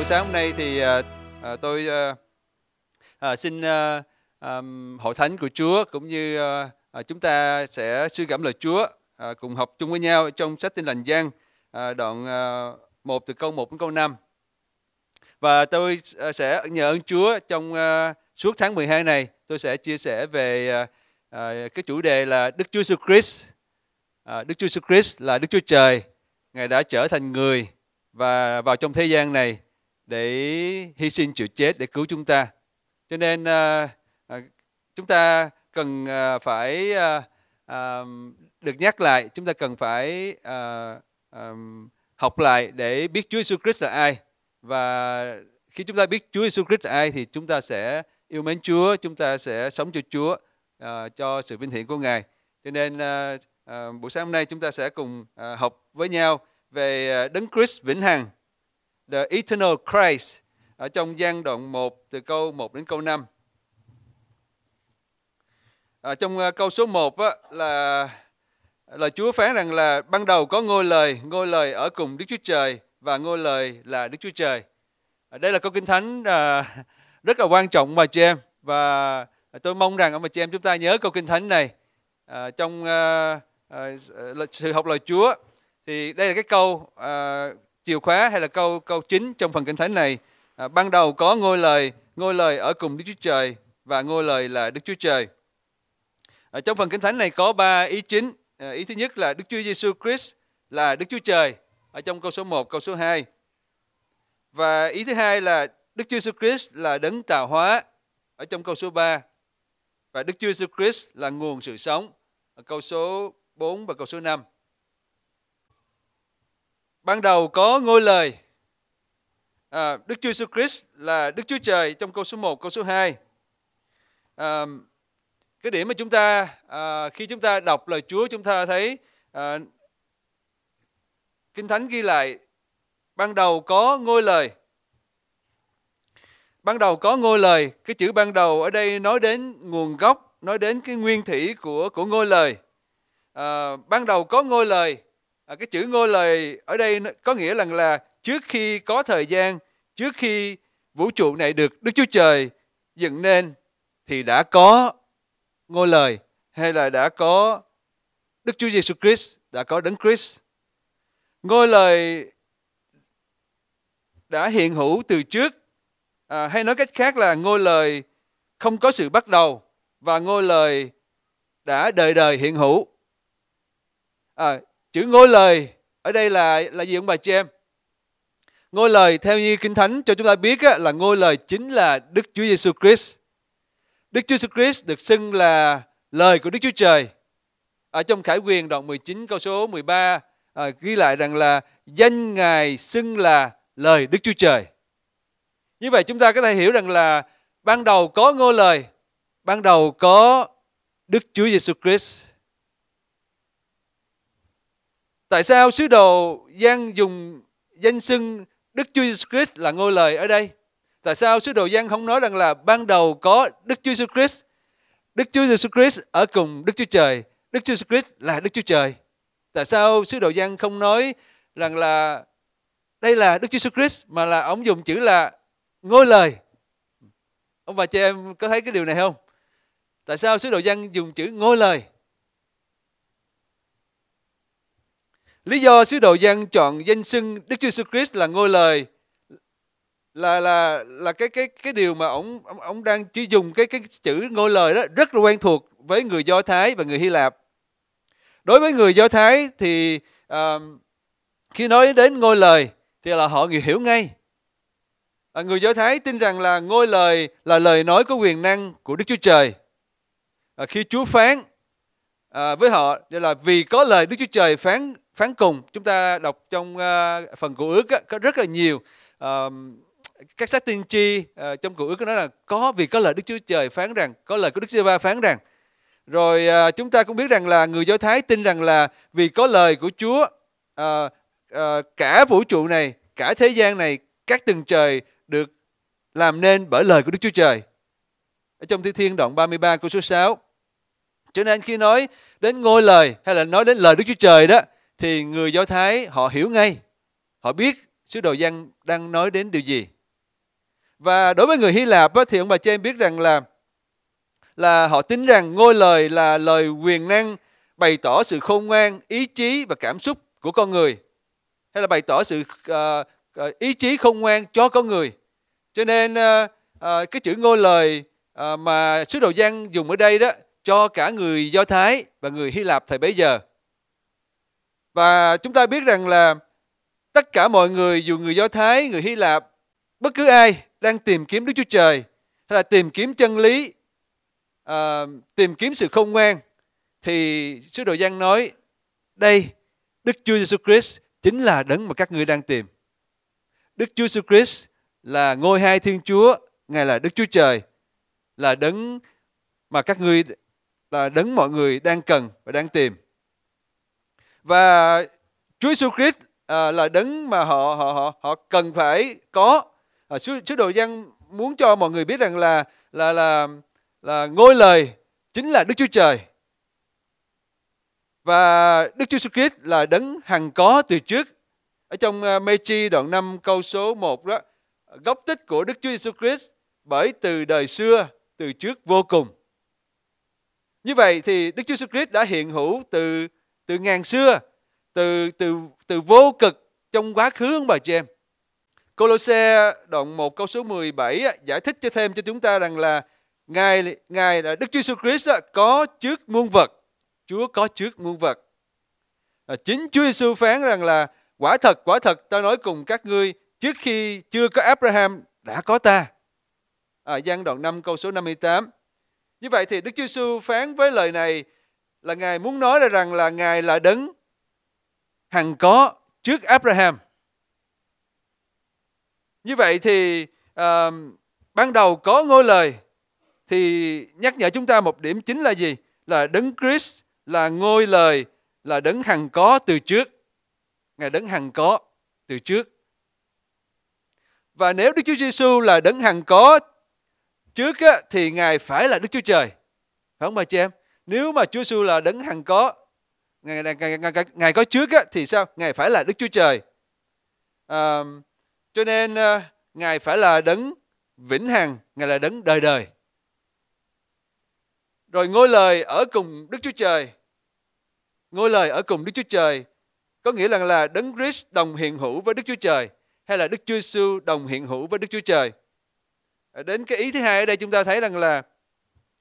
buổi sáng hôm nay thì à, à, tôi à, xin à, à, hội thánh của Chúa cũng như à, chúng ta sẽ suy gẫm lời Chúa à, cùng học chung với nhau trong sách Tin lành Giang à, đoạn à, 1 từ câu 1 đến câu 5. Và tôi sẽ nhờ ơn Chúa trong à, suốt tháng 12 này tôi sẽ chia sẻ về à, à, cái chủ đề là Đức Chúa Jesus Christ. À, Đức Chúa Jesus Christ là Đức Chúa Trời, Ngài đã trở thành người và vào trong thế gian này để hy sinh chịu chết để cứu chúng ta. Cho nên uh, chúng ta cần uh, phải uh, um, được nhắc lại, chúng ta cần phải uh, um, học lại để biết Chúa Jesus Christ là ai và khi chúng ta biết Chúa Jesus Christ là ai thì chúng ta sẽ yêu mến Chúa, chúng ta sẽ sống cho Chúa uh, cho sự vinh hiển của Ngài. Cho nên uh, uh, buổi sáng hôm nay chúng ta sẽ cùng uh, học với nhau về uh, Đấng Christ vĩnh hằng the eternal Christ ở trong gian đoạn 1 từ câu 1 đến câu 5. Ở trong ờ, câu số 1 á, là là Chúa phán rằng là ban đầu có ngôi lời, ngôi lời ở cùng Đức Chúa Trời và ngôi lời là Đức Chúa Trời. Đây là câu kinh thánh à, rất là quan trọng mà chị em và tôi mong rằng ông bà chị em chúng ta nhớ câu kinh thánh này à, trong à, à, sự học lời Chúa thì đây là cái câu à, chìa khóa hay là câu câu chính trong phần kinh thánh này à, ban đầu có ngôi lời ngôi lời ở cùng Đức Chúa Trời và ngôi lời là Đức Chúa Trời ở à, trong phần kinh thánh này có ba ý chính à, ý thứ nhất là Đức Chúa Giêsu Christ là Đức Chúa Trời ở trong câu số 1, câu số 2 và ý thứ hai là Đức Chúa Giêsu Christ là đấng tạo hóa ở trong câu số 3 và Đức Chúa Giêsu Christ là nguồn sự sống ở câu số 4 và câu số 5 ban đầu có ngôi lời à, Đức Chúa Jesus Christ là Đức Chúa Trời trong câu số 1, câu số 2. À, cái điểm mà chúng ta à, khi chúng ta đọc lời Chúa chúng ta thấy à, Kinh Thánh ghi lại ban đầu có ngôi lời. Ban đầu có ngôi lời, cái chữ ban đầu ở đây nói đến nguồn gốc, nói đến cái nguyên thủy của của ngôi lời. À, ban đầu có ngôi lời à, cái chữ ngôi lời ở đây có nghĩa là là trước khi có thời gian trước khi vũ trụ này được đức chúa trời dựng nên thì đã có ngôi lời hay là đã có đức chúa giêsu christ đã có đấng christ ngôi lời đã hiện hữu từ trước à, hay nói cách khác là ngôi lời không có sự bắt đầu và ngôi lời đã đời đời hiện hữu à, Chữ ngôi lời ở đây là là gì ông bà chị em? Ngôi lời theo như Kinh Thánh cho chúng ta biết á, là ngôi lời chính là Đức Chúa Giêsu Christ. Đức Chúa Giêsu Christ được xưng là lời của Đức Chúa Trời. Ở trong Khải Quyền đoạn 19 câu số 13 à, ghi lại rằng là danh Ngài xưng là lời Đức Chúa Trời. Như vậy chúng ta có thể hiểu rằng là ban đầu có ngôi lời, ban đầu có Đức Chúa Giêsu Christ Tại sao sứ đồ Giang dùng danh xưng Đức Chúa Jesus Christ là ngôi lời ở đây? Tại sao sứ đồ Giang không nói rằng là ban đầu có Đức Chúa Jesus Christ? Đức Chúa Jesus Christ ở cùng Đức Chúa Trời. Đức Chúa Jesus Christ là Đức Chúa Trời. Tại sao sứ đồ Giang không nói rằng là đây là Đức Chúa Jesus Christ mà là ông dùng chữ là ngôi lời? Ông bà chị em có thấy cái điều này không? Tại sao sứ đồ Giang dùng chữ ngôi lời? Lý do sứ đồ Giăng chọn danh xưng Đức Chúa Jesus Christ là ngôi lời là là là cái cái cái điều mà ông ông đang chỉ dùng cái cái chữ ngôi lời đó rất là quen thuộc với người Do Thái và người Hy Lạp. Đối với người Do Thái thì uh, khi nói đến ngôi lời thì là họ hiểu ngay. À, người Do Thái tin rằng là ngôi lời là lời nói có quyền năng của Đức Chúa Trời. À, khi Chúa phán à, với họ là vì có lời Đức Chúa Trời phán phán cùng chúng ta đọc trong uh, phần cựu ước có rất là nhiều uh, các sách tiên tri uh, trong cựu ước nói là có vì có lời Đức Chúa Trời phán rằng có lời của Đức Giê-va phán rằng rồi uh, chúng ta cũng biết rằng là người Do Thái tin rằng là vì có lời của Chúa uh, uh, cả vũ trụ này cả thế gian này các tầng trời được làm nên bởi lời của Đức Chúa Trời ở trong Thi Thiên đoạn 33 câu số 6 cho nên khi nói đến ngôi lời hay là nói đến lời Đức Chúa Trời đó thì người Do Thái họ hiểu ngay, họ biết sứ đồ Giăng đang nói đến điều gì. Và đối với người Hy Lạp thì ông bà cho em biết rằng là là họ tin rằng ngôi lời là lời quyền năng bày tỏ sự khôn ngoan, ý chí và cảm xúc của con người hay là bày tỏ sự uh, ý chí khôn ngoan cho con người. Cho nên uh, uh, cái chữ ngôi lời uh, mà sứ đồ Giăng dùng ở đây đó cho cả người Do Thái và người Hy Lạp thời bấy giờ và chúng ta biết rằng là tất cả mọi người, dù người Do Thái, người Hy Lạp, bất cứ ai đang tìm kiếm Đức Chúa Trời hay là tìm kiếm chân lý, à, tìm kiếm sự không ngoan, thì sứ đồ Giăng nói đây Đức Chúa Giêsu Christ chính là đấng mà các ngươi đang tìm. Đức Chúa Giêsu Christ là ngôi hai Thiên Chúa, Ngài là Đức Chúa Trời, là đấng mà các ngươi là đấng mọi người đang cần và đang tìm và Chúa Jesus Christ à, là đấng mà họ họ họ họ cần phải có. À, sứ, sứ đồ Giăng muốn cho mọi người biết rằng là là là là ngôi lời chính là Đức Chúa Trời. Và Đức Chúa Jesus Christ là đấng hằng có từ trước. Ở trong à, Mê-chi đoạn 5 câu số 1 đó, gốc tích của Đức Chúa Jesus Christ bởi từ đời xưa, từ trước vô cùng. Như vậy thì Đức Chúa Jesus Christ đã hiện hữu từ từ ngàn xưa, từ từ từ vô cực trong quá khứ ông bà chị em. Colosse đoạn 1 câu số 17 giải thích cho thêm cho chúng ta rằng là Ngài Ngài là Đức Chúa Jesus Christ có trước muôn vật. Chúa có trước muôn vật. À, chính Chúa Giêsu phán rằng là quả thật quả thật ta nói cùng các ngươi trước khi chưa có Abraham đã có ta. À, gian đoạn 5 câu số 58. Như vậy thì Đức Chúa Giêsu phán với lời này là Ngài muốn nói là rằng là Ngài là đấng hằng có trước Abraham. Như vậy thì à, ban đầu có ngôi lời thì nhắc nhở chúng ta một điểm chính là gì? Là đấng Christ là ngôi lời là đấng hằng có từ trước. Ngài đấng hằng có từ trước. Và nếu Đức Chúa Giêsu là đấng hằng có trước á, thì Ngài phải là Đức Chúa Trời. Phải không bà chị em? nếu mà Chúa Giêsu là đấng hằng có ngài, ngài, ngài, ngài, ngài có trước á, thì sao ngài phải là Đức Chúa Trời à, cho nên à, ngài phải là đấng vĩnh hằng ngài là đấng đời đời rồi ngôi lời ở cùng Đức Chúa Trời ngôi lời ở cùng Đức Chúa Trời có nghĩa là là đấng Christ đồng hiện hữu với Đức Chúa Trời hay là Đức Chúa Giêsu đồng hiện hữu với Đức Chúa Trời ờ, đến cái ý thứ hai ở đây chúng ta thấy rằng là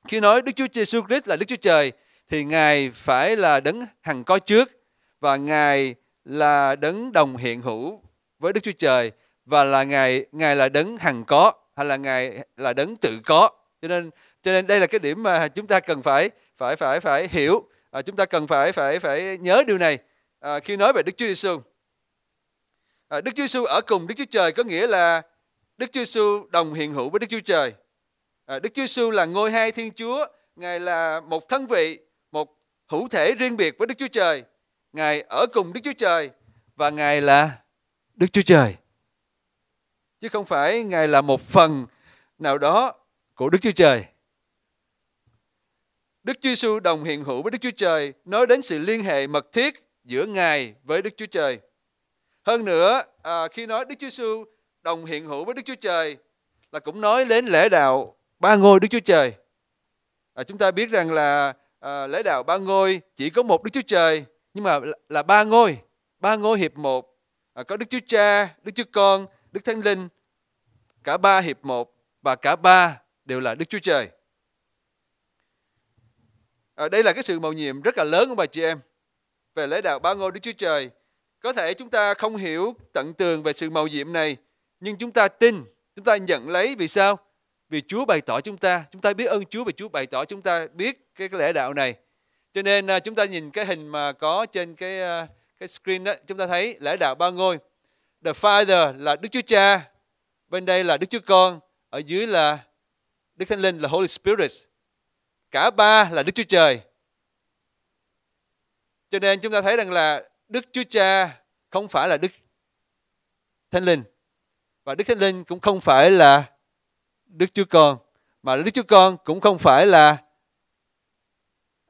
khi nói Đức Chúa Giêsu Christ là Đức Chúa Trời thì Ngài phải là đấng hằng có trước và Ngài là đấng đồng hiện hữu với Đức Chúa Trời và là Ngài Ngài là đấng hằng có hay là Ngài là đấng tự có. Cho nên cho nên đây là cái điểm mà chúng ta cần phải phải phải phải hiểu, à, chúng ta cần phải phải phải nhớ điều này à, khi nói về Đức Chúa Giêsu. À, Đức Chúa Giêsu ở cùng Đức Chúa Trời có nghĩa là Đức Chúa Giêsu đồng hiện hữu với Đức Chúa Trời. Đức Chúa Giêsu là ngôi hai Thiên Chúa, Ngài là một thân vị, một hữu thể riêng biệt với Đức Chúa Trời. Ngài ở cùng Đức Chúa Trời và Ngài là Đức Chúa Trời. Chứ không phải Ngài là một phần nào đó của Đức Chúa Trời. Đức Chúa Giêsu đồng hiện hữu với Đức Chúa Trời, nói đến sự liên hệ mật thiết giữa Ngài với Đức Chúa Trời. Hơn nữa, à, khi nói Đức Chúa Giêsu đồng hiện hữu với Đức Chúa Trời là cũng nói đến lễ đạo ba ngôi Đức Chúa Trời. À, chúng ta biết rằng là à, lễ đạo ba ngôi chỉ có một Đức Chúa Trời nhưng mà là, ba ngôi, ba ngôi hiệp một. À, có Đức Chúa Cha, Đức Chúa Con, Đức Thánh Linh. Cả ba hiệp một và cả ba đều là Đức Chúa Trời. À, đây là cái sự mầu nhiệm rất là lớn của bà chị em về lễ đạo ba ngôi Đức Chúa Trời. Có thể chúng ta không hiểu tận tường về sự mầu nhiệm này, nhưng chúng ta tin, chúng ta nhận lấy vì sao? vì Chúa bày tỏ chúng ta, chúng ta biết ơn Chúa và Chúa bày tỏ chúng ta biết cái, cái lễ đạo này. Cho nên à, chúng ta nhìn cái hình mà có trên cái à, cái screen đó, chúng ta thấy lễ đạo ba ngôi. The Father là Đức Chúa Cha, bên đây là Đức Chúa Con, ở dưới là Đức Thánh Linh là Holy Spirit. Cả ba là Đức Chúa Trời. Cho nên chúng ta thấy rằng là Đức Chúa Cha không phải là Đức Thánh Linh và Đức Thánh Linh cũng không phải là Đức Chúa Con. Mà Đức Chúa Con cũng không phải là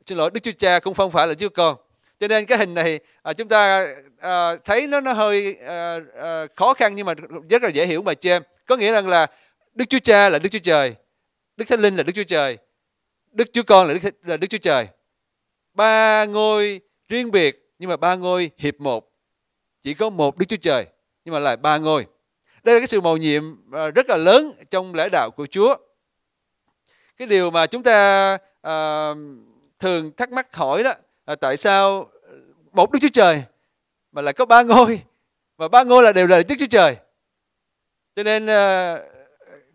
xin lỗi Đức Chúa Cha cũng không phải là Chúa Con. Cho nên cái hình này à, chúng ta à, thấy nó nó hơi à, à, khó khăn nhưng mà rất là dễ hiểu mà chị em. Có nghĩa rằng là Đức Chúa Cha là Đức Chúa Trời, Đức Thánh Linh là Đức Chúa Trời, Đức Chúa Con là Đức là Đức Chúa Trời. Ba ngôi riêng biệt nhưng mà ba ngôi hiệp một. Chỉ có một Đức Chúa Trời nhưng mà lại ba ngôi. Đây là cái sự mầu nhiệm à, rất là lớn trong lễ đạo của Chúa. Cái điều mà chúng ta à, thường thắc mắc hỏi đó là tại sao một Đức Chúa Trời mà lại có ba ngôi và ba ngôi là đều là Đức Chúa Trời. Cho nên à,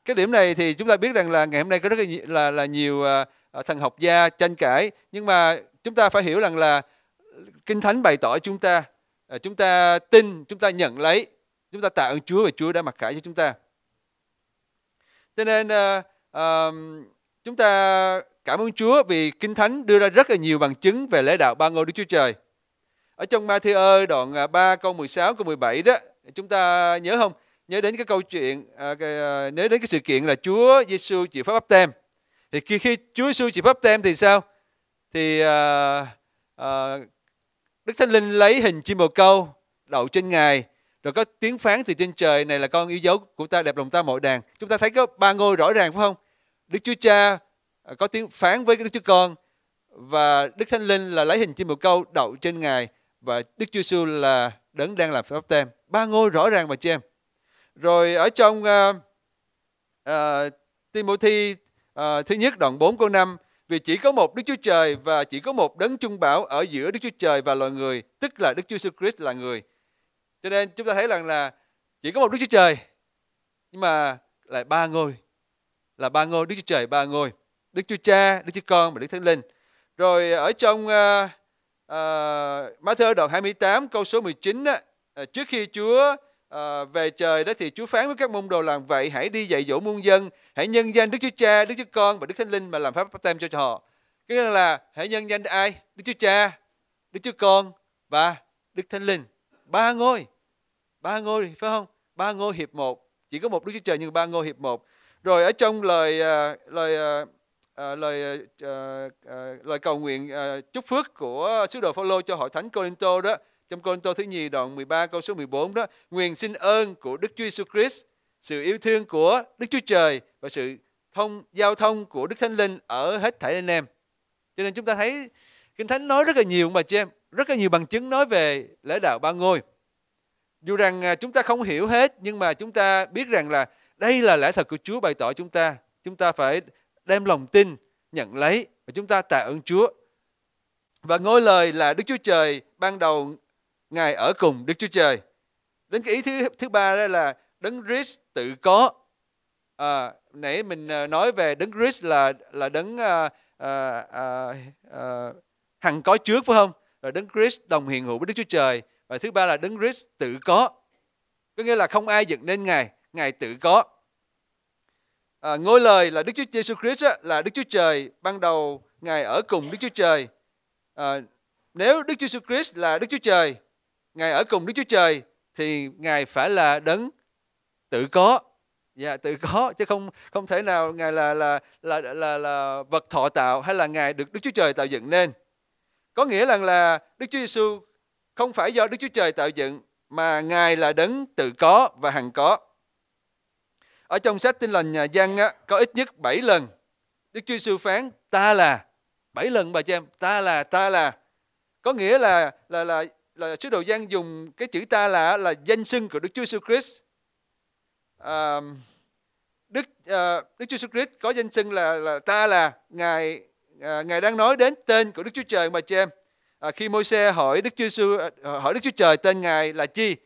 cái điểm này thì chúng ta biết rằng là ngày hôm nay có rất là là, là nhiều à, à, thần học gia tranh cãi nhưng mà chúng ta phải hiểu rằng là kinh thánh bày tỏ chúng ta à, chúng ta tin chúng ta nhận lấy Chúng ta tạ ơn Chúa và Chúa đã mặc khải cho chúng ta. Cho nên uh, uh, chúng ta cảm ơn Chúa vì Kinh Thánh đưa ra rất là nhiều bằng chứng về lễ đạo ba ngôi Đức Chúa Trời. Ở trong Matthew đoạn 3 ờ, câu 16 câu 17 đó, chúng ta nhớ không? Nhớ đến cái câu chuyện à, cái, à, nhớ đến cái sự kiện là Chúa Giêsu chịu pháp báp tem. Thì khi khi Chúa Giêsu chịu pháp tem thì sao? Thì à, à, Đức Thánh Linh lấy hình chim bồ câu đậu trên ngài rồi có tiếng phán từ trên trời này là con yêu dấu của ta đẹp lòng ta mọi đàn chúng ta thấy có ba ngôi rõ ràng phải không đức chúa cha à, có tiếng phán với đức chúa con và đức thánh linh là lấy hình chim bồ câu đậu trên ngài và đức chúa giêsu là đấng đang làm phép tem ba ngôi rõ ràng mà chị em rồi ở trong uh, à, uh, à, Timothy uh, thứ nhất đoạn 4 câu 5 vì chỉ có một Đức Chúa Trời và chỉ có một đấng trung bảo ở giữa Đức Chúa Trời và loài người, tức là Đức Chúa Jesus Christ là người cho nên chúng ta thấy rằng là chỉ có một Đức Chúa Trời nhưng mà lại ba ngôi là ba ngôi Đức Chúa Trời ba ngôi Đức Chúa Cha, Đức Chúa Con và Đức Thánh Linh. Rồi ở trong uh, uh, Matthew đoạn 28 câu số 19 á, uh, trước khi Chúa uh, về trời đó thì Chúa phán với các môn đồ làm vậy hãy đi dạy dỗ muôn dân, hãy nhân danh Đức Chúa Cha, Đức Chúa Con và Đức Thánh Linh mà làm phép báp tem cho họ. Cái nghĩa là hãy nhân danh ai? Đức Chúa Cha, Đức Chúa Con và Đức Thánh Linh. Ba ngôi ba ngôi phải không ba ngôi hiệp một chỉ có một đức chúa trời nhưng ba ngôi hiệp một rồi ở trong lời à, lời à, à, lời lời cầu nguyện chúc phước của sứ đồ Phaolô cho hội thánh Corinto đó trong Corinto thứ nhì đoạn 13 câu số 14 đó nguyện xin ơn của Đức Chúa Giêsu Christ sự yêu thương của Đức Chúa Trời và sự thông giao thông của Đức Thánh Linh ở hết thảy anh em cho nên chúng ta thấy kinh thánh nói rất là nhiều mà chị em rất là nhiều bằng chứng nói về lễ đạo ba ngôi dù rằng à, chúng ta không hiểu hết nhưng mà chúng ta biết rằng là đây là lẽ thật của Chúa bày tỏ chúng ta. Chúng ta phải đem lòng tin, nhận lấy và chúng ta tạ ơn Chúa. Và ngôi lời là Đức Chúa Trời ban đầu Ngài ở cùng Đức Chúa Trời. Đến cái ý thứ thứ ba đó là Đấng Christ tự có. À, nãy mình à, nói về Đấng Christ là là Đấng à, à, à, à, hằng có trước phải không? Rồi Đấng Christ đồng hiện hữu với Đức Chúa Trời và thứ ba là đấng Christ tự có có nghĩa là không ai dựng nên ngài ngài tự có à, ngôi lời là Đức Chúa Giêsu Christ là Đức Chúa Trời ban đầu ngài ở cùng Đức Chúa Trời à, nếu Đức Chúa Giêsu Christ là Đức Chúa Trời ngài ở cùng Đức Chúa Trời thì ngài phải là đấng tự có dạ tự có chứ không không thể nào ngài là là là là là vật thọ tạo hay là ngài được Đức Chúa Trời tạo dựng nên có nghĩa rằng là, là Đức Chúa Giêsu không phải do Đức Chúa Trời tạo dựng mà Ngài là đấng tự có và hằng có. Ở trong sách Tin lành nhà Giăng có ít nhất 7 lần Đức Chúa Sư phán ta là bảy lần bà chị em ta là ta là có nghĩa là là là là sứ đồ Giăng dùng cái chữ ta là là danh xưng của Đức Chúa Jesus Christ. À, Đức à, Đức Chúa Jesus Christ có danh xưng là là ta là ngài à, ngài đang nói đến tên của Đức Chúa Trời bà chị em À, khi Môi-se hỏi Đức Chúa Giêsu à, ờ, hỏi Đức Chúa Trời tên ngài là chi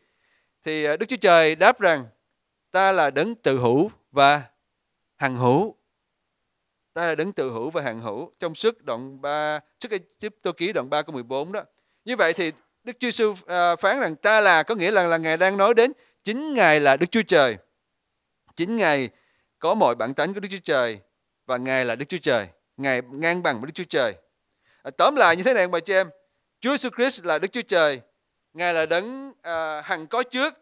thì ờ, Đức Chúa Trời đáp rằng ta là đấng tự hữu và hằng hữu ta là đấng tự hữu và hằng hữu trong suốt đoạn 3 sức giúp tôi ký đoạn 3 câu 14 đó như vậy thì Đức Chúa Giêsu à, phán rằng ta là có nghĩa là là ngài đang nói đến chính ngài là Đức Chúa Trời chính ngài có mọi bản tánh của Đức Chúa Trời và ngài là Đức Chúa Trời ngài ngang bằng với Đức Chúa Trời tóm lại như thế này ông bà chị em Chúa Jesus Christ là Đức Chúa Trời. Ngài là đấng à, hằng có trước.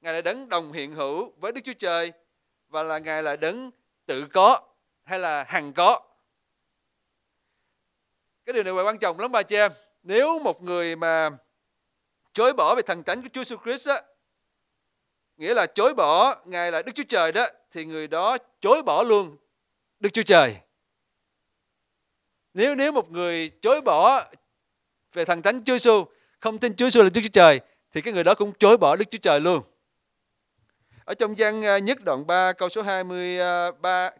Ngài là đấng đồng hiện hữu với Đức Chúa Trời và là Ngài là đấng tự có hay là hằng có. Cái điều này quan trọng lắm bà chị em. Nếu một người mà chối bỏ về thần thánh của Chúa Jesus Christ á, nghĩa là chối bỏ Ngài là Đức Chúa Trời đó thì người đó chối bỏ luôn Đức Chúa Trời. Nếu nếu một người chối bỏ về thần thánh Chúa Giêsu, không tin Chúa Giêsu là Đức Chúa Trời thì cái người đó cũng chối bỏ Đức Chúa Trời luôn. Ở trong gian à, nhất đoạn 3 câu số 23 à,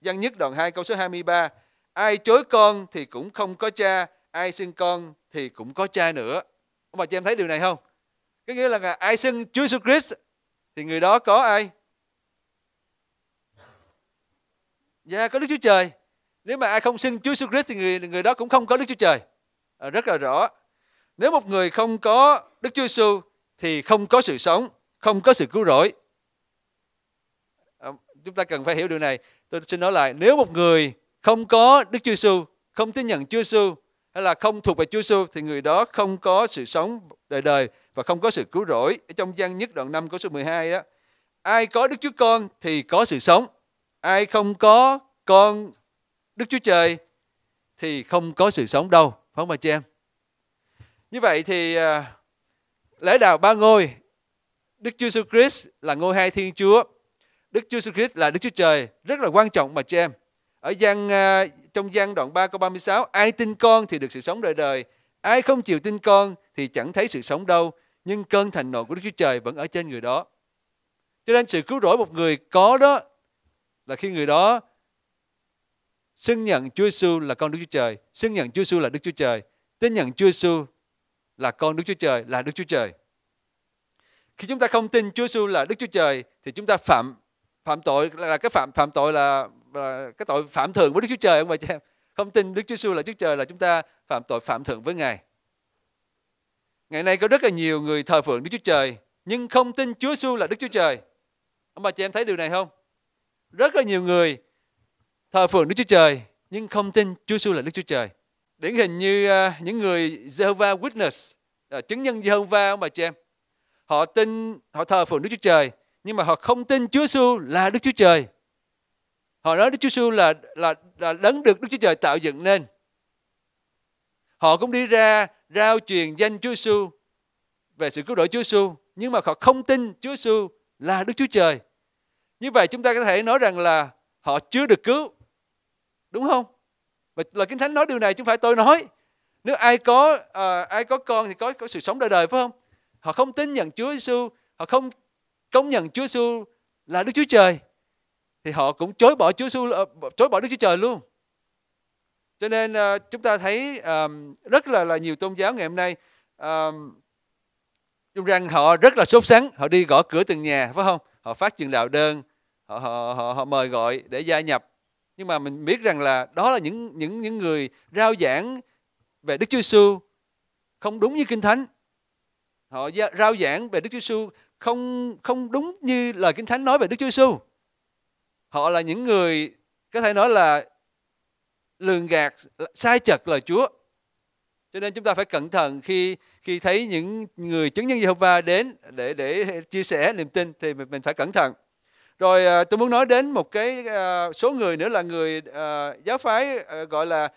gian nhất đoạn 2 câu số 23 ai chối con thì cũng không có cha, ai xưng con thì cũng có cha nữa. Ông bà cho em thấy điều này không? Cái nghĩa là ai xưng Chúa Jesus Christ thì người đó có ai? Dạ, có Đức Chúa Trời. Nếu mà ai không xưng Chúa Jesus Christ thì người người đó cũng không có Đức Chúa Trời. Ờ, rất là rõ. Nếu một người không có Đức Chúa Giêsu thì không có sự sống, không có sự cứu rỗi. Ờ, chúng ta cần phải hiểu điều này. Tôi xin nói lại, nếu một người không có Đức Chúa Giêsu, không tin nhận Chúa Giêsu hay là không thuộc về Chúa Giêsu thì người đó không có sự sống đời đời và không có sự cứu rỗi. Ở trong gian nhất đoạn 5 câu số 12 đó, ai có Đức Chúa Con thì có sự sống. Ai không có con Đức Chúa Trời thì không có sự sống đâu. Phải không bà chị em? Như vậy thì à, lễ đào ba ngôi Đức Chúa Jesus Christ là ngôi hai Thiên Chúa. Đức Chúa Jesus Christ là Đức Chúa Trời, rất là quan trọng mà chị em. Ở gian à, trong gian đoạn 3 câu 36, ai tin con thì được sự sống đời đời, ai không chịu tin con thì chẳng thấy sự sống đâu, nhưng cơn thành nộ của Đức Chúa Trời vẫn ở trên người đó. Cho nên sự cứu rỗi một người có đó là khi người đó xưng nhận Chúa Giêsu là con Đức Chúa Trời, xưng nhận Chúa Giêsu là Đức Chúa Trời, tin nhận Chúa Giêsu là con Đức Chúa Trời, là Đức Chúa Trời. Khi chúng ta không tin Chúa Giêsu là Đức Chúa Trời thì chúng ta phạm phạm tội là cái phạm phạm tội là, là cái tội phạm thượng với Đức Chúa Trời không phải chị em? Không tin Đức Chúa Giêsu là Chúa Trời là chúng ta phạm tội phạm thượng với Ngài. Ngày nay có rất là nhiều người thờ phượng Đức Chúa Trời nhưng không tin Chúa Giêsu là Đức Chúa Trời. Ông bà chị em thấy điều này không? Rất là nhiều người thờ phượng Đức Chúa Trời nhưng không tin Chúa Giêsu là Đức Chúa Trời. Điển hình như uh, những người Jehovah Witness, uh, chứng nhân Jehovah ông bà chị em. Họ tin, họ thờ phượng Đức Chúa Trời nhưng mà họ không tin Chúa Giêsu là Đức Chúa Trời. Họ nói Đức Chúa Giêsu là là là đấng được Đức Chúa Trời tạo dựng nên. Họ cũng đi ra rao truyền danh Chúa Giêsu về sự cứu đổi Chúa Giêsu nhưng mà họ không tin Chúa Giêsu là Đức Chúa Trời. Như vậy chúng ta có thể nói rằng là họ chưa được cứu Đúng không? Và lời Kinh Thánh nói điều này chứ không phải tôi nói. Nếu ai có à, ai có con thì có có sự sống đời đời phải không? Họ không tin nhận Chúa Giêsu, họ không công nhận Chúa Giêsu là Đức Chúa Trời thì họ cũng chối bỏ Chúa Giêsu ờ, chối bỏ Đức Chúa Trời luôn. Cho nên à, chúng ta thấy à, rất là là nhiều tôn giáo ngày hôm nay à, rằng họ rất là sốt sắng, họ đi gõ cửa từng nhà phải không? Họ phát truyền đạo đơn, họ họ họ, họ mời gọi để gia nhập nhưng mà mình biết rằng là đó là những những những người rao giảng về Đức Chúa Giêsu không đúng như Kinh Thánh. Họ rao giảng về Đức Chúa Giêsu không không đúng như lời Kinh Thánh nói về Đức Chúa Giêsu. Họ là những người có thể nói là lường gạt sai chật lời Chúa. Cho nên chúng ta phải cẩn thận khi khi thấy những người chứng nhân Giê-hô-va đến để để chia sẻ niềm tin thì mình phải cẩn thận. Rồi à, tôi muốn nói đến một cái à, số người nữa là người à, giáo phái gọi là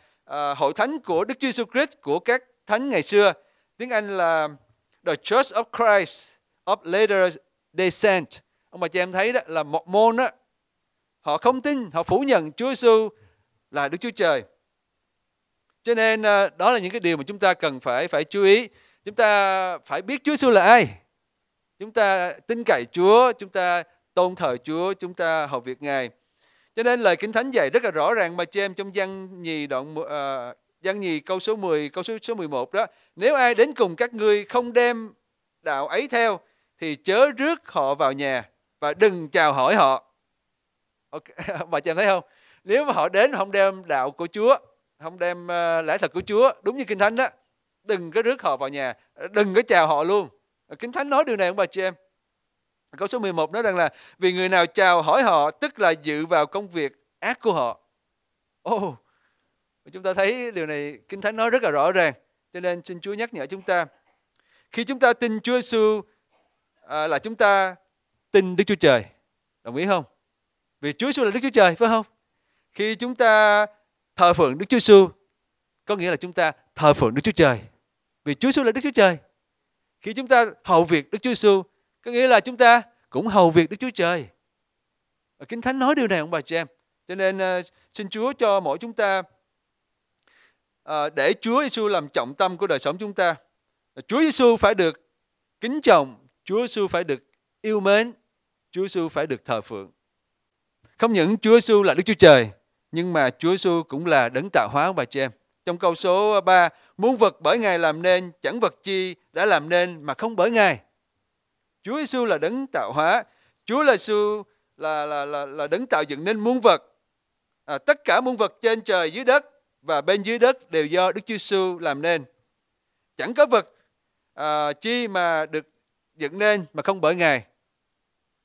hội thánh của Đức Chúa Jesus Christ của các thánh ngày xưa. Tiếng Anh là The Church of Christ of Later Day Saint. Ông bà chị em thấy đó là một môn đó. Họ không tin, họ phủ nhận Chúa Giêsu là Đức Chúa Trời. Cho nên đó là những cái điều mà chúng ta cần phải phải chú ý. Chúng ta phải biết Chúa Giêsu là ai. Chúng ta tin cậy Chúa, chúng ta tôn thờ Chúa, chúng ta hầu việc Ngài. Cho nên lời Kinh Thánh dạy rất là rõ ràng mà chị em trong văn nhì đoạn uh, văn à, nhì câu số 10, câu số số 11 đó. Nếu ai đến cùng các ngươi không đem đạo ấy theo thì chớ rước họ vào nhà và đừng chào hỏi họ. Okay. Bà chị em thấy không? Nếu mà họ đến không đem đạo của Chúa, không đem uh, lẽ thật của Chúa, đúng như Kinh Thánh đó, đừng có rước họ vào nhà, đừng có chào họ luôn. Kinh Thánh nói điều này không bà chị em? Câu số 11 nói rằng là vì người nào chào hỏi họ tức là dự vào công việc ác của họ. Ồ, oh, chúng ta thấy điều này Kinh Thánh nói rất là rõ ràng. Cho nên xin Chúa nhắc nhở chúng ta. Khi chúng ta tin Chúa Giêsu à, là chúng ta tin Đức Chúa Trời. Đồng ý không? Vì Chúa Giêsu là Đức Chúa Trời phải không? Khi chúng ta thờ phượng Đức Chúa Giêsu có nghĩa là chúng ta thờ phượng Đức Chúa Trời. Vì Chúa Giêsu là Đức Chúa Trời. Khi chúng ta hậu việc Đức Chúa Giêsu có nghĩa là chúng ta cũng hầu việc Đức Chúa Trời. Kinh Thánh nói điều này ông bà chị em. Cho nên ờ, xin Chúa cho mỗi chúng ta ờ, để Chúa Giêsu làm trọng tâm của đời sống chúng ta. Chúa Giêsu phải được kính trọng, Chúa Giêsu phải được yêu mến, Chúa Giêsu phải được thờ phượng. Không những Chúa Giêsu là Đức Chúa Trời, nhưng mà Chúa Giêsu cũng là đấng tạo hóa ông bà chị em. Trong câu số 3, muốn vật bởi Ngài làm nên, chẳng vật chi đã làm nên mà không bởi Ngài. Chúa Giêsu là đấng tạo hóa, Chúa là Giêsu là là là là đấng tạo dựng nên muôn vật. À, tất cả muôn vật trên trời dưới đất và bên dưới đất đều do Đức Chúa Giêsu làm nên. Chẳng có vật à, chi mà được dựng nên mà không bởi Ngài.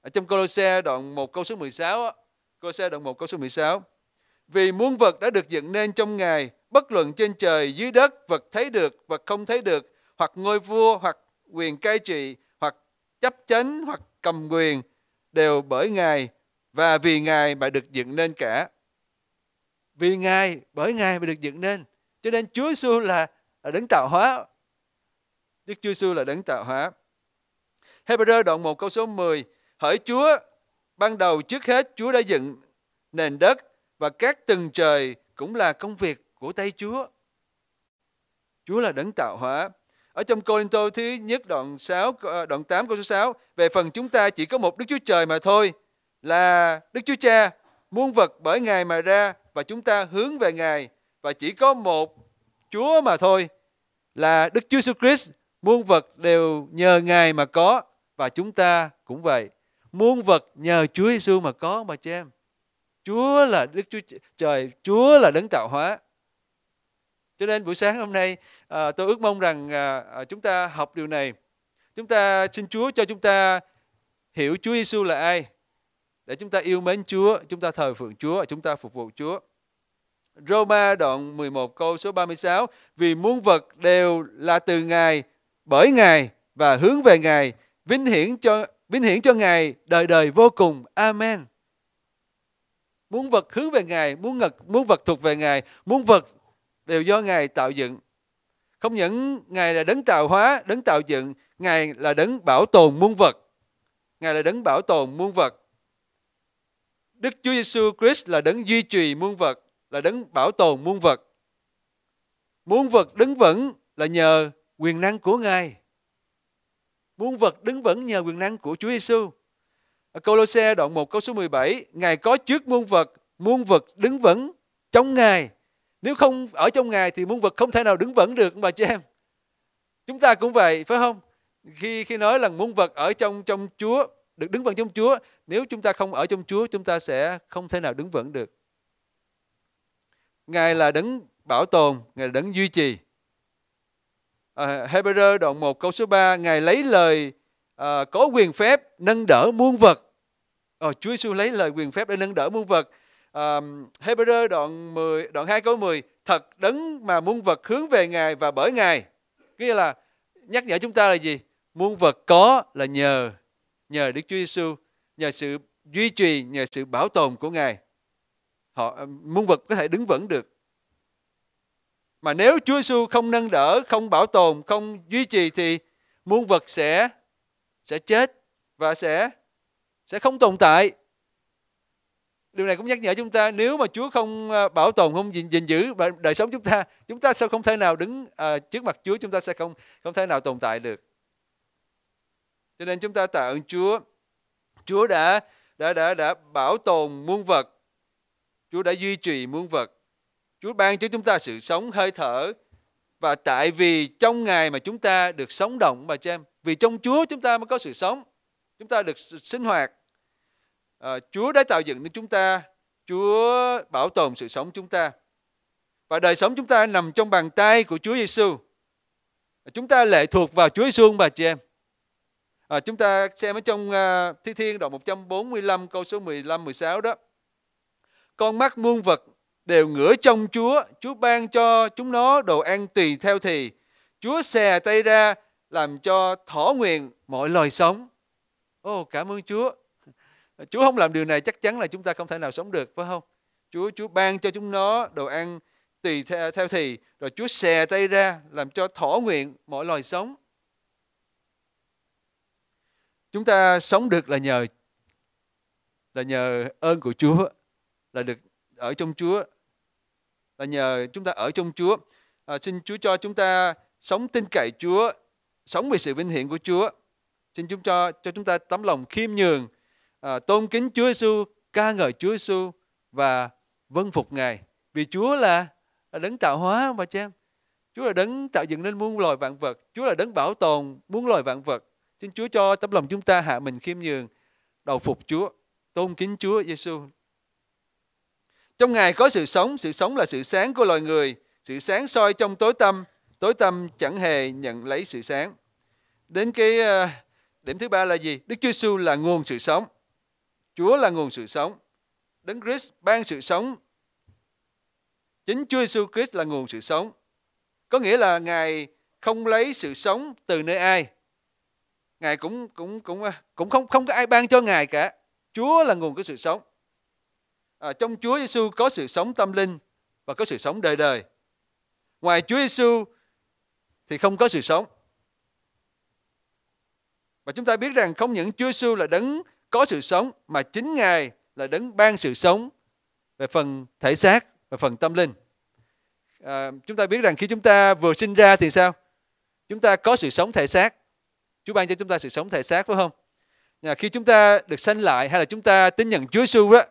Ở trong Colosse đoạn 1 câu số 16, Colosse đoạn 1 câu số 16. Vì muôn vật đã được dựng nên trong Ngài, bất luận trên trời, dưới đất, vật thấy được, vật không thấy được, hoặc ngôi vua, hoặc quyền cai trị, chấp chánh hoặc cầm quyền đều bởi Ngài và vì Ngài mà được dựng nên cả. Vì Ngài, bởi Ngài mà được dựng nên. Cho nên Chúa Giêsu là, là đấng tạo hóa. Đức Chúa Giêsu là đấng tạo hóa. Hebrew đoạn 1 câu số 10 Hỡi Chúa, ban đầu trước hết Chúa đã dựng nền đất và các tầng trời cũng là công việc của tay Chúa. Chúa là đấng tạo hóa. Ở trong Corinto thứ nhất đoạn 6 ờ, đoạn 8 câu số 6 về phần chúng ta chỉ có một Đức Chúa Trời mà thôi là Đức Chúa Cha muôn vật bởi Ngài mà ra và chúng ta hướng về Ngài và chỉ có một Chúa mà thôi là Đức Chúa Jesus Christ muôn vật đều nhờ Ngài mà có và chúng ta cũng vậy muôn vật nhờ Chúa Giêsu mà có mà chị em Chúa là Đức Chúa Trời Chúa là đấng tạo hóa cho nên buổi sáng hôm nay à, tôi ước mong rằng à, chúng ta học điều này chúng ta xin Chúa cho chúng ta hiểu Chúa Giêsu là ai để chúng ta yêu mến Chúa chúng ta thờ phượng Chúa chúng ta phục vụ Chúa Roma đoạn 11 câu số 36 vì muôn vật đều là từ Ngài bởi Ngài và hướng về Ngài vinh hiển cho vinh hiển cho Ngài đời đời vô cùng. Amen. Muốn vật hướng về Ngài, muốn ngật, muốn vật thuộc về Ngài, muốn vật đều do Ngài tạo dựng. Không những Ngài là đấng tạo hóa, đấng tạo dựng, Ngài là đấng bảo tồn muôn vật. Ngài là đấng bảo tồn muôn vật. Đức Chúa Giêsu Christ là đấng duy trì muôn vật, là đấng bảo tồn muôn vật. Muôn vật đứng vững là nhờ quyền năng của Ngài. Muôn vật đứng vững nhờ quyền năng của Chúa Giêsu. Ở câu Lô-xe đoạn 1 câu số 17, Ngài có trước muôn vật, muôn vật đứng vững trong Ngài nếu không ở trong Ngài thì muôn vật không thể nào đứng vững được bà chị em. Chúng ta cũng vậy, phải không? Khi khi nói là muôn vật ở trong trong Chúa, được đứng vững trong Chúa, nếu chúng ta không ở trong Chúa, chúng ta sẽ không thể nào đứng vững được. Ngài là đấng bảo tồn, Ngài là đấng duy trì. À, Hebrew đoạn 1 câu số 3, Ngài lấy lời à, có quyền phép nâng đỡ muôn vật. À, Chúa Giêsu lấy lời quyền phép để nâng đỡ muôn vật uh, Hebrew đoạn 10 đoạn 2 câu 10 thật đấng mà muôn vật hướng về Ngài và bởi Ngài. Nghĩa là nhắc nhở chúng ta là gì? Muôn vật có là nhờ nhờ Đức Chúa Giêsu, nhờ sự duy trì, nhờ sự bảo tồn của Ngài. Họ muôn vật có thể đứng vững được. Mà nếu Chúa Giêsu không nâng đỡ, không bảo tồn, không duy trì thì muôn vật sẽ sẽ chết và sẽ sẽ không tồn tại điều này cũng nhắc nhở chúng ta nếu mà Chúa không ờ, bảo tồn không gìn, gìn giữ đời sống chúng ta chúng ta sẽ không thể nào đứng uh, trước mặt Chúa chúng ta sẽ không không thể nào tồn tại được cho nên chúng ta tạ ơn Chúa Chúa đã đã đã đã bảo tồn muôn vật Chúa đã duy trì muôn vật Chúa ban cho chúng ta sự sống hơi thở và tại vì trong ngày mà chúng ta được sống động mà cha em vì trong Chúa chúng ta mới có sự sống chúng ta được sinh hoạt à, Chúa đã tạo dựng nên chúng ta, Chúa bảo tồn sự sống chúng ta. Và đời sống chúng ta nằm trong bàn tay của Chúa Giêsu. Chúng ta lệ thuộc vào Chúa Giêsu bà chị em. À, chúng ta xem ở trong uh, Thi Thiên đoạn 145 câu số 15 16 đó. Con mắt muôn vật đều ngửa trong Chúa, Chúa ban cho chúng nó đồ ăn tùy theo thì. Chúa xè tay ra làm cho thỏa nguyện mọi loài sống. Ô, oh, cảm ơn Chúa. Chúa không làm điều này chắc chắn là chúng ta không thể nào sống được phải không? Chúa Chúa ban cho chúng nó đồ ăn tùy theo, theo thì rồi Chúa xè tay ra làm cho thỏa nguyện mọi loài sống. Chúng ta sống được là nhờ là nhờ ơn của Chúa, là được ở trong Chúa, là nhờ chúng ta ở trong Chúa. À, xin Chúa cho chúng ta sống tin cậy Chúa, sống vì sự vinh hiển của Chúa. Xin Chúa cho cho chúng ta tấm lòng khiêm nhường à, tôn kính Chúa Giêsu, ca ngợi Chúa Giêsu và vâng phục Ngài. Vì Chúa là, là đấng tạo hóa mà cha em. Chúa là đấng tạo dựng nên muôn loài vạn vật. Chúa là đấng bảo tồn muôn loài vạn vật. Xin Chúa cho tấm lòng chúng ta hạ mình khiêm nhường, đầu phục Chúa, tôn kính Chúa Giêsu. Trong Ngài có sự sống, sự sống là sự sáng của loài người, sự sáng soi trong tối tâm, tối tâm chẳng hề nhận lấy sự sáng. Đến cái ờ, điểm thứ ba là gì? Đức Chúa Giêsu là nguồn sự sống. Chúa là nguồn sự sống. Đấng Christ ban sự sống. Chính Chúa Jesus Christ là nguồn sự sống. Có nghĩa là Ngài không lấy sự sống từ nơi ai. Ngài cũng cũng cũng à, cũng không không có ai ban cho Ngài cả. Chúa là nguồn của sự sống. À, trong Chúa Giêsu có sự sống tâm linh và có sự sống đời đời. Ngoài Chúa Giêsu thì không có sự sống. Và chúng ta biết rằng không những Chúa Giêsu là đấng có sự sống mà chính Ngài là đấng ban sự sống về phần thể xác và phần tâm linh. À, chúng ta biết rằng khi chúng ta vừa sinh ra thì sao? Chúng ta có sự sống thể xác. Chúa ban cho chúng ta sự sống thể xác phải không? À, khi chúng ta được sanh lại hay là chúng ta tin nhận Chúa Giêsu đó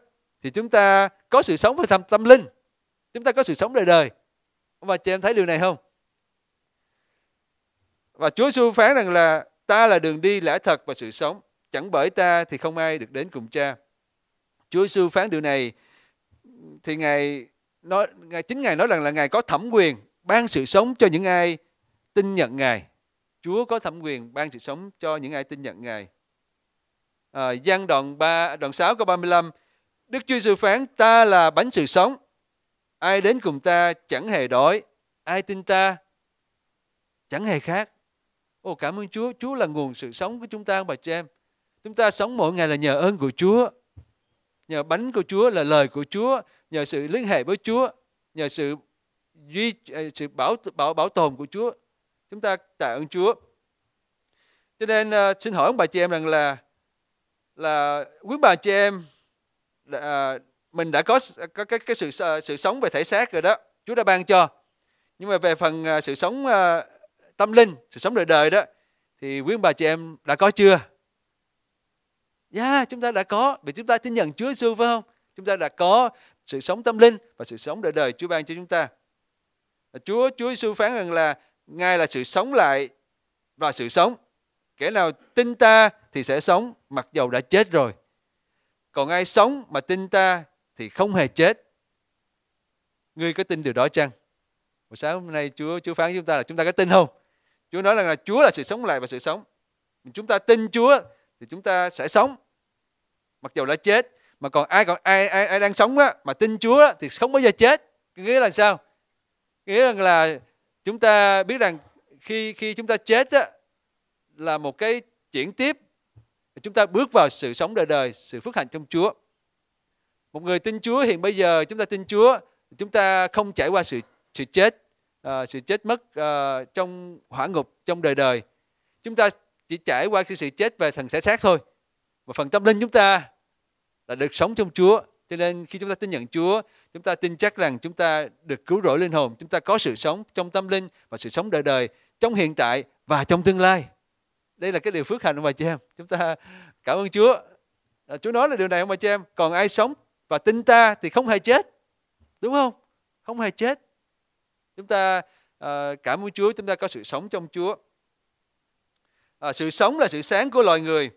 thì chúng ta có sự sống về tâm, tâm linh. Chúng ta có sự sống đời đời. và chị em thấy điều này không? Và Chúa Giêsu phán rằng là ta là đường đi lẽ thật và sự sống chẳng bởi ta thì không ai được đến cùng cha. Chúa Giêsu phán điều này thì ngài nói ngài chính ngài nói rằng là ngài có thẩm quyền ban sự sống cho những ai tin nhận ngài. Chúa có thẩm quyền ban sự sống cho những ai tin nhận ngài. À, gian đoạn 3 đoạn 6 câu 35 Đức Chúa Giêsu phán ta là bánh sự sống. Ai đến cùng ta chẳng hề đói, ai tin ta chẳng hề khác. Ô cảm ơn Chúa, Chúa là nguồn sự sống của chúng ta ông bà chị em. Chúng ta sống mỗi ngày là nhờ ơn của Chúa, nhờ bánh của Chúa là lời của Chúa, nhờ sự liên hệ với Chúa, nhờ sự duy à, sự bảo bảo bảo tồn của Chúa. Chúng ta tạ ơn Chúa. Cho nên à, xin hỏi ông bà chị em rằng là là quý bà chị em uh, mình đã có có cái cái sự sự sống về thể xác rồi đó, Chúa đã ban cho. Nhưng mà về phần sự sống tâm linh, sự sống đời đời đó thì quý bà chị em đã có chưa? Yeah, dạ, chúng ta đã có vì chúng ta tin nhận Chúa Giêsu phải không? Chúng ta đã có sự sống tâm linh và sự sống đời đời Chúa ban cho chúng ta. Chúa Chúa Giêsu phán rằng là Ngài là sự sống lại và sự sống. Kẻ nào tin ta thì sẽ sống mặc dầu đã chết rồi. Còn ai sống mà tin ta thì không hề chết. Ngươi có tin điều đó chăng? Buổi sáng hôm nay Chúa Chúa phán với chúng ta là chúng ta có tin không? Chúa nói rằng là Chúa là sự sống lại và sự sống. Chúng ta tin Chúa thì chúng ta sẽ sống mặc dù đã chết mà còn ai còn ai ai, ai đang sống á, mà tin Chúa thì không bao giờ chết nghĩa là sao nghĩa rằng là chúng ta biết rằng khi khi chúng ta chết á, là một cái chuyển tiếp chúng ta bước vào sự sống đời đời sự phước hạnh trong Chúa một người tin Chúa hiện bây giờ chúng ta tin Chúa chúng ta không trải qua sự sự chết uh, sự chết mất uh, trong hỏa ngục trong đời đời chúng ta chỉ trải qua cái sự chết về thần thể xác thôi mà phần tâm linh chúng ta là được sống trong Chúa cho nên khi chúng ta tin nhận Chúa chúng ta tin chắc rằng chúng ta được cứu rỗi linh hồn chúng ta có sự sống trong tâm linh và sự sống đời đời trong hiện tại và trong tương lai đây là cái điều phước hạnh ông bà chị em chúng ta cảm ơn Chúa à, Chúa nói là điều này ông bà chị em còn ai sống và tin ta thì không hề chết đúng không không hề chết chúng ta à, cảm ơn Chúa chúng ta có sự sống trong Chúa à, sự sống là sự sáng của loài người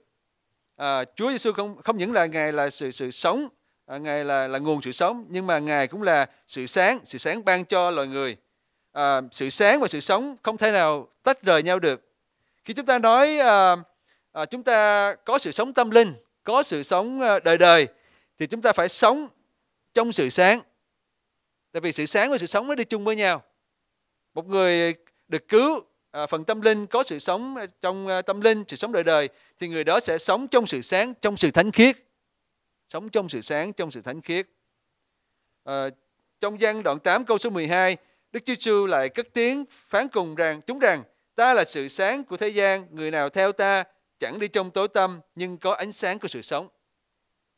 à, Chúa Giêsu không không những là ngài là sự sự sống à, ngài là là nguồn sự sống nhưng mà ngài cũng là sự sáng sự sáng ban cho loài người à, sự sáng và sự sống không thể nào tách rời nhau được khi chúng ta nói à, à, chúng ta có sự sống tâm linh có sự sống à, đời đời thì chúng ta phải sống trong sự sáng tại vì sự sáng và sự sống nó đi chung với nhau một người được cứu Ờ, phần tâm linh có sự sống ờ, trong ờ, tâm linh sự sống đời đời thì người đó sẽ sống trong sự sáng trong sự thánh khiết sống trong sự sáng trong sự thánh khiết à, trong gian đoạn 8 câu số 12 Đức Chúa Sư lại cất tiếng phán cùng rằng chúng rằng ta là sự sáng của thế gian người nào theo ta chẳng đi trong tối tâm nhưng có ánh sáng của sự sống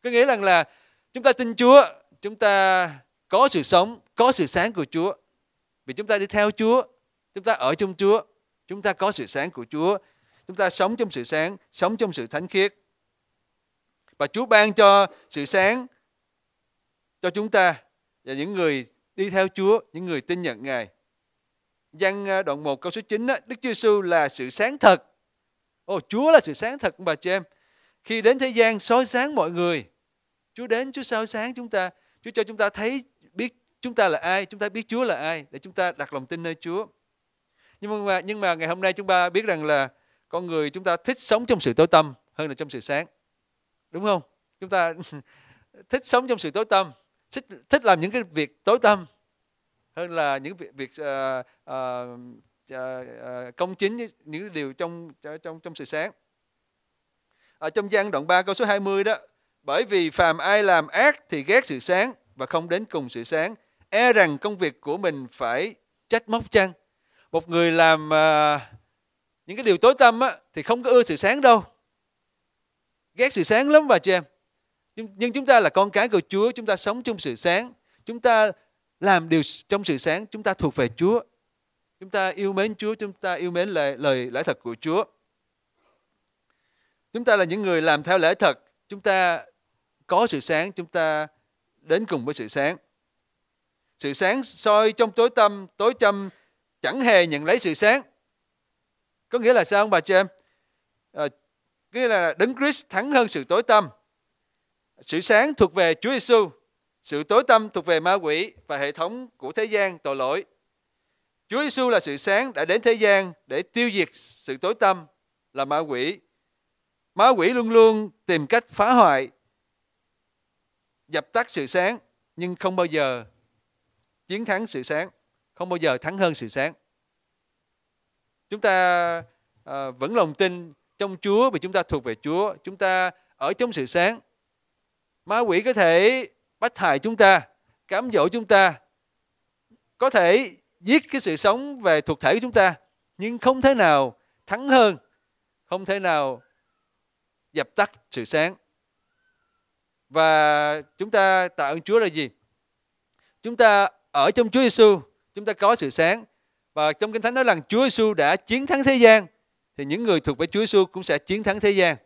có nghĩa rằng là chúng ta tin Chúa chúng ta có sự sống có sự sáng của Chúa vì chúng ta đi theo Chúa chúng ta ở trong Chúa Chúng ta có sự sáng của Chúa. Chúng ta sống trong sự sáng, sống trong sự thánh khiết. Và Chúa ban cho sự sáng cho chúng ta và những người đi theo Chúa, những người tin nhận Ngài. Giăng à, đoạn 1 câu số 9 Đức Chúa Giêsu là sự sáng thật. Ồ, Chúa là sự sáng thật bà chị em. Khi đến thế gian soi sáng mọi người. Chúa đến Chúa soi sáng chúng ta, Chúa cho chúng ta thấy biết chúng ta là ai, chúng ta biết Chúa là ai để chúng ta đặt lòng tin nơi Chúa nhưng mà nhưng mà ngày hôm nay chúng ta biết rằng là con người chúng ta thích sống trong sự tối tâm hơn là trong sự sáng đúng không chúng ta thích sống trong sự tối tâm thích thích làm những cái việc tối tâm hơn là những việc việc uh, uh, uh, công chính những điều trong trong trong sự sáng ở trong gian đoạn 3 câu số 20 đó bởi vì phàm ai làm ác thì ghét sự sáng và không đến cùng sự sáng e rằng công việc của mình phải trách móc chăng một người làm uh, những cái điều tối tâm á, thì không có ưa sự sáng đâu ghét sự sáng lắm bà chị em nhưng, nhưng chúng ta là con cái của Chúa chúng ta sống trong sự sáng chúng ta làm điều trong sự sáng chúng ta thuộc về Chúa chúng ta yêu mến Chúa chúng ta yêu mến lời lời lẽ thật của Chúa chúng ta là những người làm theo lẽ thật chúng ta có sự sáng chúng ta đến cùng với sự sáng sự sáng soi trong tối tâm tối tâm chẳng hề nhận lấy sự sáng. Có nghĩa là sao ông bà chị em? À, nghĩa là đấng Christ thắng hơn sự tối tăm. Sự sáng thuộc về Chúa Giêsu, sự tối tăm thuộc về ma quỷ và hệ thống của thế gian tội lỗi. Chúa Giêsu là sự sáng đã đến thế gian để tiêu diệt sự tối tăm là ma quỷ. Ma quỷ luôn luôn tìm cách phá hoại, dập tắt sự sáng nhưng không bao giờ chiến thắng sự sáng không bao giờ thắng hơn sự sáng. Chúng ta à, vẫn lòng tin trong Chúa vì chúng ta thuộc về Chúa. Chúng ta ở trong sự sáng. Ma quỷ có thể bắt hại chúng ta, cám dỗ chúng ta, có thể giết cái sự sống về thuộc thể của chúng ta, nhưng không thể nào thắng hơn, không thể nào dập tắt sự sáng. Và chúng ta tạ ơn Chúa là gì? Chúng ta ở trong Chúa Giêsu chúng ta có sự sáng. Và trong Kinh Thánh nói rằng Chúa Giêsu đã chiến thắng thế gian thì những người thuộc về Chúa Giêsu cũng sẽ chiến thắng thế gian.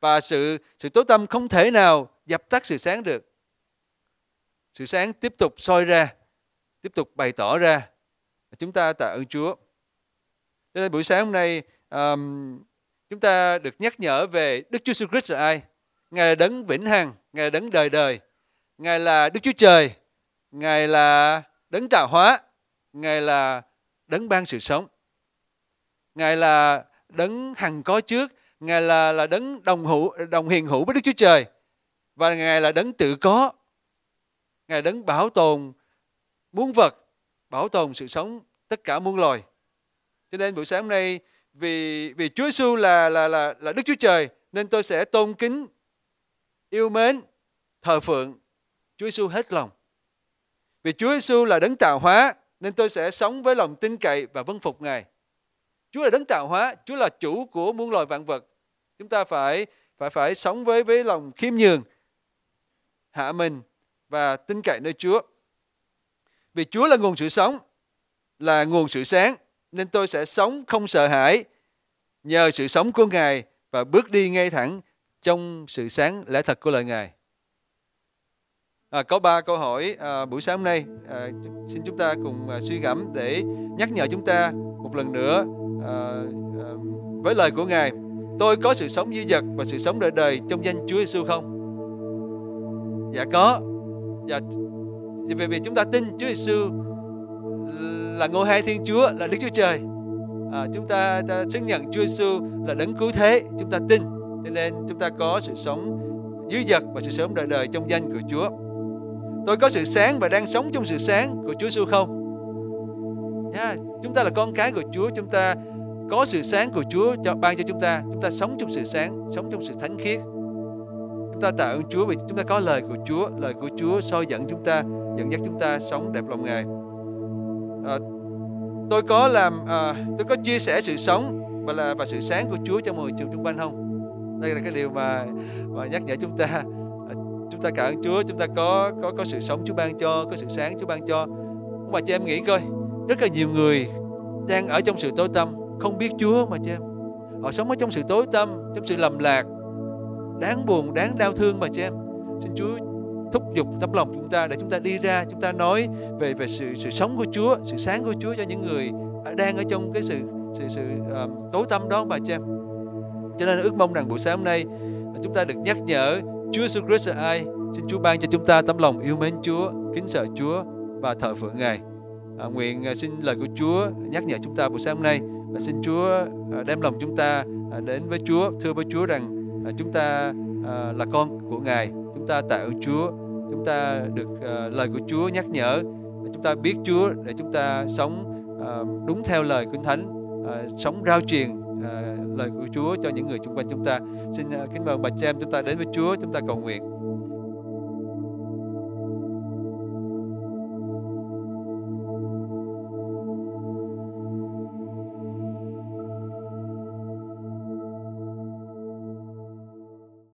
Và sự sự tối tâm không thể nào dập tắt sự sáng được. Sự sáng tiếp tục soi ra, tiếp tục bày tỏ ra. Chúng ta tạ ơn Chúa. Cho nên buổi sáng hôm nay um, chúng ta được nhắc nhở về Đức Chúa Jesus Christ là ai? Ngài là đấng vĩnh hằng, Ngài là đấng đời đời, Ngài là Đức Chúa Trời, Ngài là đấng tạo hóa, Ngài là đấng ban sự sống. Ngài là đấng hằng có trước, Ngài là là đấng đồng hữu đồng hiền hữu với Đức Chúa Trời và Ngài là đấng tự có. Ngài đấng bảo tồn muôn vật, bảo tồn sự sống tất cả muôn loài. Cho nên buổi sáng hôm nay vì vì Chúa Giêsu là là là là Đức Chúa Trời nên tôi sẽ tôn kính, yêu mến, thờ phượng Chúa Giêsu hết lòng. Vì Chúa Giêsu là đấng tạo hóa nên tôi sẽ sống với lòng tin cậy và vâng phục Ngài. Chúa là đấng tạo hóa, Chúa là chủ của muôn loài vạn vật. Chúng ta phải phải phải sống với với lòng khiêm nhường, hạ mình và tin cậy nơi Chúa. Vì Chúa là nguồn sự sống, là nguồn sự sáng, nên tôi sẽ sống không sợ hãi nhờ sự sống của Ngài và bước đi ngay thẳng trong sự sáng lẽ thật của lời Ngài. À, có ba câu hỏi à, buổi sáng hôm nay à, xin chúng ta cùng à, suy gẫm để nhắc nhở chúng ta một lần nữa à, à, với lời của Ngài tôi có sự sống duy vật và sự sống đời đời trong danh Chúa Giêsu không? Dạ có. Dạ vì vì chúng ta tin Chúa Giêsu là ngôi hai Thiên Chúa là Đức Chúa Trời. À, chúng ta, ta xứng nhận Chúa Giêsu là đấng cứu thế, chúng ta tin cho nên chúng ta có sự sống dư dật và sự sống đời đời trong danh của Chúa. Tôi có sự sáng và đang sống trong sự sáng của Chúa Giêsu không? Yeah, dạ, chúng ta là con cái của Chúa, chúng ta có sự sáng của Chúa cho ban cho chúng ta, chúng ta sống trong sự sáng, sống trong sự thánh khiết. Chúng ta tạ ơn Chúa vì chúng ta có lời của Chúa, lời của Chúa soi dẫn chúng ta, dẫn dắt chúng ta sống đẹp lòng Ngài. À, tôi có làm, à, tôi có chia sẻ sự sống và là và sự sáng của Chúa cho mọi người trường chung quanh không? Đây là cái điều mà mà nhắc nhở chúng ta chúng ta cảm ơn Chúa chúng ta có có có sự sống Chúa ban cho có sự sáng Chúa ban cho mà chị em nghĩ coi rất là nhiều người đang ở trong sự tối tâm không biết Chúa mà chị em họ sống ở trong sự tối tâm trong sự lầm lạc đáng buồn đáng đau thương mà chị em xin Chúa thúc giục tấm lòng chúng ta để chúng ta đi ra chúng ta nói về về sự sự sống của Chúa sự sáng của Chúa cho những người đang ở trong cái sự sự sự um, tối tâm đó bà chị em cho nên ước mong rằng buổi sáng hôm nay chúng ta được nhắc nhở Chúa Jesus Christ là ai? Xin Chúa ban cho chúng ta tấm lòng yêu mến Chúa, kính sợ Chúa và thờ phượng Ngài. À, nguyện à, xin lời của Chúa nhắc nhở chúng ta buổi sáng hôm nay và xin Chúa à, đem lòng chúng ta à, đến với Chúa, thưa với Chúa rằng chúng ta là con của Ngài, chúng ta tạ ơn Chúa, chúng ta được lời của Chúa nhắc nhở, chúng ta biết Chúa để chúng ta sống đúng theo lời Kinh Thánh, sống rao truyền Ờ, lời của Chúa cho những người xung quanh chúng ta. Xin ờ, kính mời bà Chem chúng ta đến với Chúa, chúng ta cầu nguyện.